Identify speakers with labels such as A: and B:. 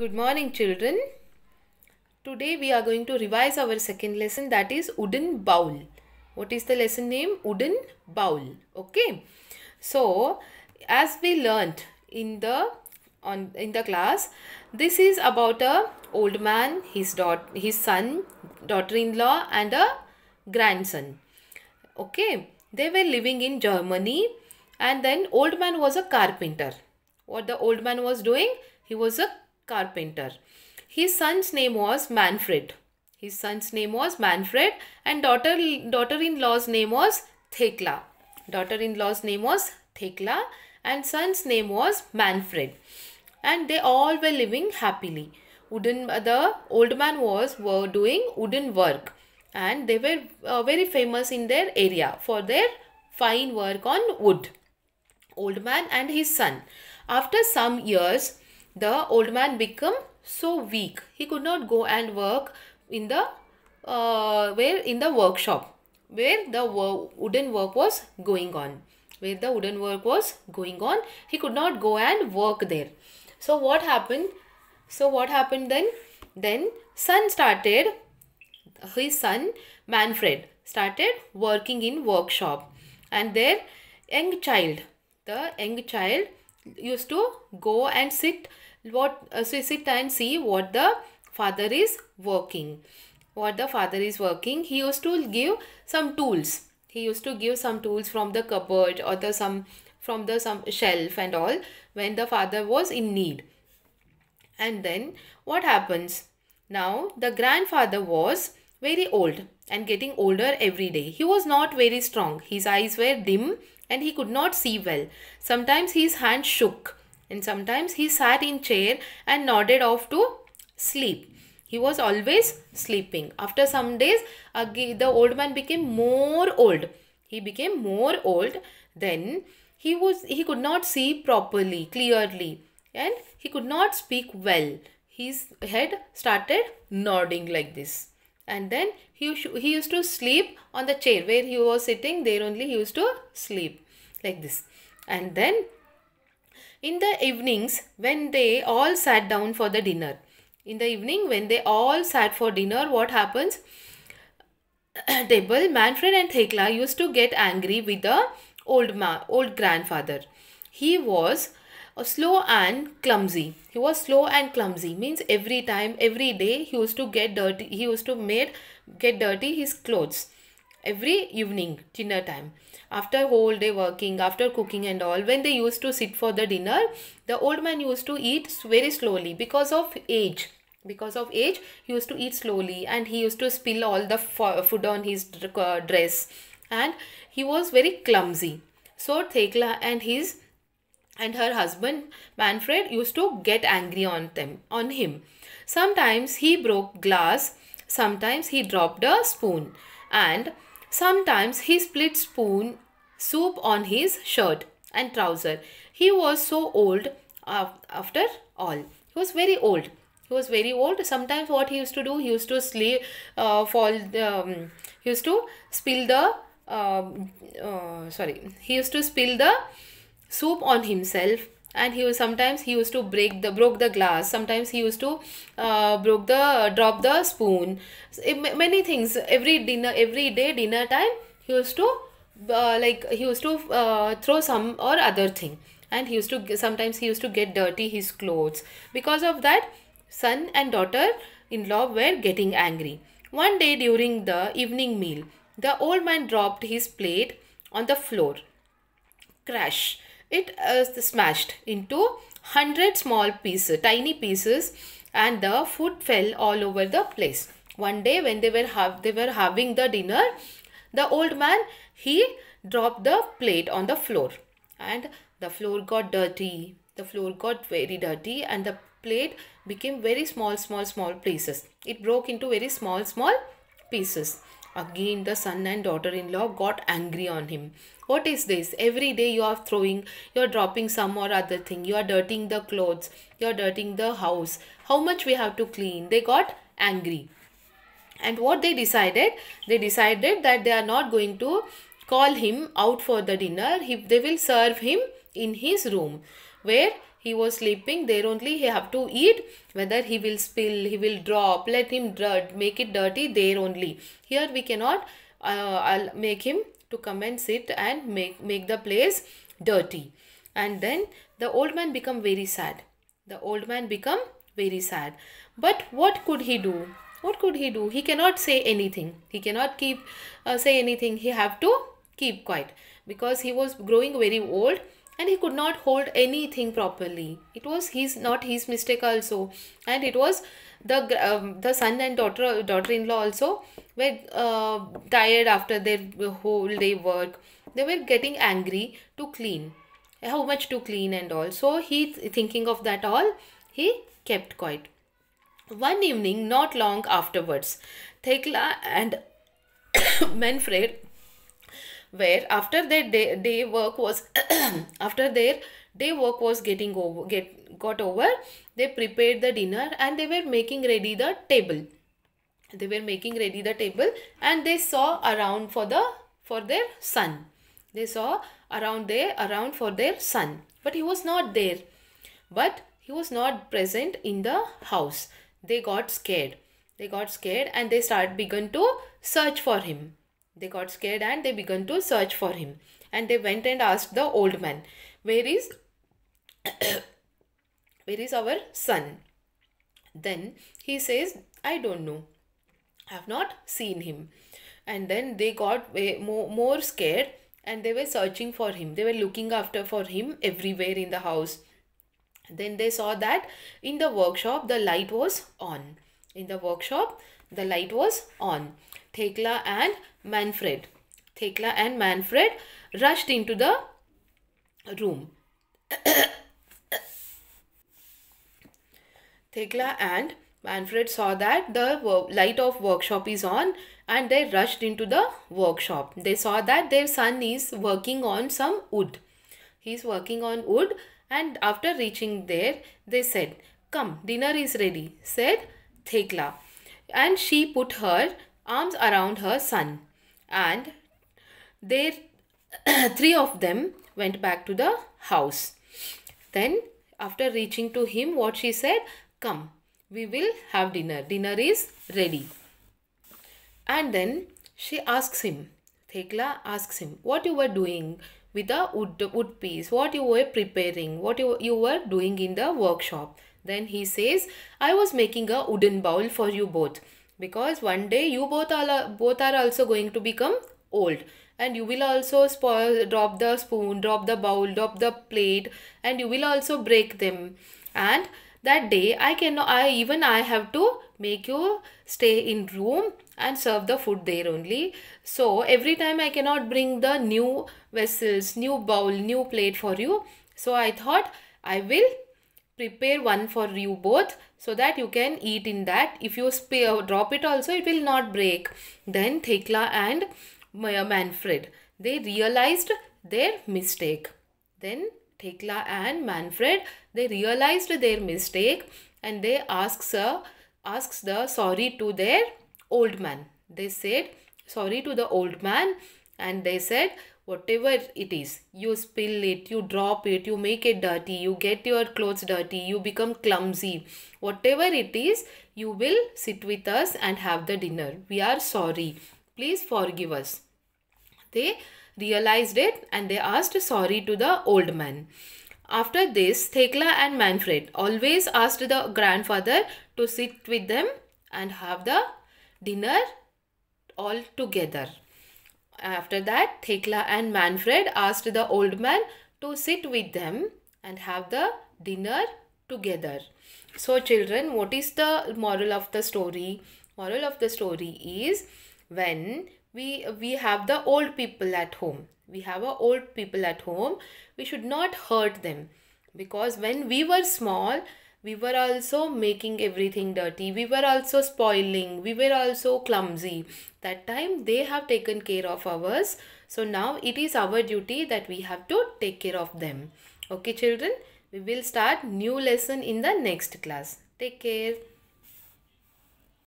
A: Good morning children. Today we are going to revise our second lesson that is wooden bowl. What is the lesson name? Wooden bowl. Okay. So as we learnt in the on in the class this is about a old man his daughter his son daughter-in-law and a grandson okay they were living in germany and then old man was a carpenter what the old man was doing he was a carpenter. His son's name was Manfred. His son's name was Manfred and daughter daughter-in-law's name was Thekla. Daughter-in-law's name was Thekla and son's name was Manfred. And they all were living happily. Wooden the old man was were doing wooden work and they were uh, very famous in their area for their fine work on wood. Old man and his son. After some years, the old man became so weak. He could not go and work in the uh, where in the workshop where the wo wooden work was going on. Where the wooden work was going on, he could not go and work there. So what happened? So what happened then? Then son started, his son Manfred started working in workshop and there, young child, the young child used to go and sit what uh, so sit and see what the father is working what the father is working he used to give some tools he used to give some tools from the cupboard or the some from the some shelf and all when the father was in need and then what happens now the grandfather was very old and getting older every day he was not very strong his eyes were dim and he could not see well sometimes his hand shook and sometimes he sat in chair and nodded off to sleep. He was always sleeping. After some days, the old man became more old. He became more old. Then he was he could not see properly, clearly, and he could not speak well. His head started nodding like this. And then he, he used to sleep on the chair where he was sitting. There only he used to sleep like this. And then in the evenings, when they all sat down for the dinner, in the evening, when they all sat for dinner, what happens? table, Manfred and Thekla used to get angry with the old ma old grandfather. He was uh, slow and clumsy. He was slow and clumsy means every time, every day he used to get dirty. He used to made get dirty his clothes every evening dinner time after whole day working after cooking and all when they used to sit for the dinner the old man used to eat very slowly because of age because of age he used to eat slowly and he used to spill all the food on his uh, dress and he was very clumsy so thekla and his and her husband manfred used to get angry on them on him sometimes he broke glass sometimes he dropped a spoon and Sometimes he split spoon soup on his shirt and trouser. He was so old uh, after all. He was very old. He was very old. Sometimes what he used to do, he used to slay, uh, fall, um, he used to spill the, uh, uh, sorry, he used to spill the soup on himself and he was sometimes he used to break the broke the glass sometimes he used to uh, broke the drop the spoon it, many things every dinner every day dinner time he used to uh, like he used to uh, throw some or other thing and he used to sometimes he used to get dirty his clothes because of that son and daughter in law were getting angry one day during the evening meal the old man dropped his plate on the floor crash it is smashed into 100 small pieces, tiny pieces and the food fell all over the place. One day when they were, have, they were having the dinner, the old man, he dropped the plate on the floor and the floor got dirty. The floor got very dirty and the plate became very small, small, small pieces. It broke into very small, small pieces. Again, the son and daughter in law got angry on him. What is this? Every day you are throwing, you are dropping some or other thing, you are dirtying the clothes, you are dirtying the house. How much we have to clean? They got angry. And what they decided? They decided that they are not going to call him out for the dinner. He, they will serve him in his room where he was sleeping there only he have to eat whether he will spill he will drop let him dirt, make it dirty there only here we cannot uh, i'll make him to come and sit and make make the place dirty and then the old man become very sad the old man become very sad but what could he do what could he do he cannot say anything he cannot keep uh, say anything he have to keep quiet because he was growing very old and he could not hold anything properly it was his not his mistake also and it was the um, the son and daughter daughter-in-law also were uh, tired after their whole day work they were getting angry to clean how much to clean and all so he thinking of that all he kept quiet one evening not long afterwards thekla and manfred where after their day, day work was after their day work was getting over get got over they prepared the dinner and they were making ready the table they were making ready the table and they saw around for the for their son they saw around there around for their son but he was not there but he was not present in the house they got scared they got scared and they start began to search for him they got scared and they began to search for him. And they went and asked the old man, Where is where is our son? Then he says, I don't know. I have not seen him. And then they got way more, more scared and they were searching for him. They were looking after for him everywhere in the house. Then they saw that in the workshop the light was on. In the workshop the light was on. Thekla and Manfred. Thekla and Manfred rushed into the room. Thekla and Manfred saw that the light of workshop is on and they rushed into the workshop. They saw that their son is working on some wood. He is working on wood and after reaching there, they said, Come, dinner is ready, said Thekla and she put her arms around her son and they three of them went back to the house then after reaching to him what she said come we will have dinner dinner is ready and then she asks him thekla asks him what you were doing with the wood, wood piece what you were preparing what you, you were doing in the workshop then he says, I was making a wooden bowl for you both because one day you both are, both are also going to become old and you will also spoil, drop the spoon, drop the bowl, drop the plate and you will also break them. And that day I cannot, I even I have to make you stay in room and serve the food there only. So every time I cannot bring the new vessels, new bowl, new plate for you. So I thought I will prepare one for you both so that you can eat in that if you spare, uh, drop it also it will not break then thekla and uh, manfred they realized their mistake then thekla and manfred they realized their mistake and they asks uh, asks the sorry to their old man they said sorry to the old man and they said whatever it is you spill it you drop it you make it dirty you get your clothes dirty you become clumsy whatever it is you will sit with us and have the dinner we are sorry please forgive us they realized it and they asked sorry to the old man after this thekla and manfred always asked the grandfather to sit with them and have the dinner all together after that, Thekla and Manfred asked the old man to sit with them and have the dinner together. So children, what is the moral of the story? Moral of the story is when we, we have the old people at home. We have a old people at home. We should not hurt them because when we were small, we were also making everything dirty we were also spoiling we were also clumsy that time they have taken care of ours so now it is our duty that we have to take care of them okay children we will start new lesson in the next class take care